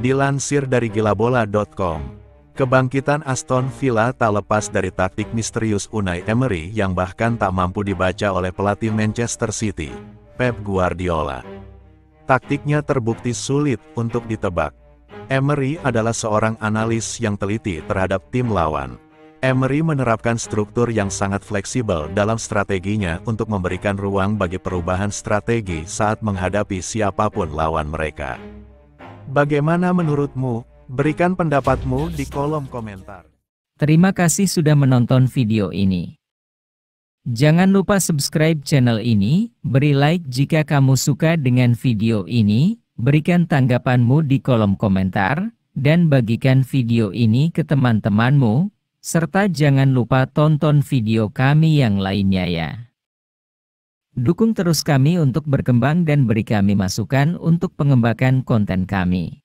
Dilansir dari gilabola.com, kebangkitan Aston Villa tak lepas dari taktik misterius Unai Emery yang bahkan tak mampu dibaca oleh pelatih Manchester City, Pep Guardiola. Taktiknya terbukti sulit untuk ditebak. Emery adalah seorang analis yang teliti terhadap tim lawan. Emery menerapkan struktur yang sangat fleksibel dalam strateginya untuk memberikan ruang bagi perubahan strategi saat menghadapi siapapun lawan mereka. Bagaimana menurutmu? Berikan pendapatmu di kolom komentar. Terima kasih sudah menonton video ini. Jangan lupa subscribe channel ini, beri like jika kamu suka dengan video ini, berikan tanggapanmu di kolom komentar, dan bagikan video ini ke teman-temanmu, serta jangan lupa tonton video kami yang lainnya ya. Dukung terus kami untuk berkembang dan beri kami masukan untuk pengembangan konten kami.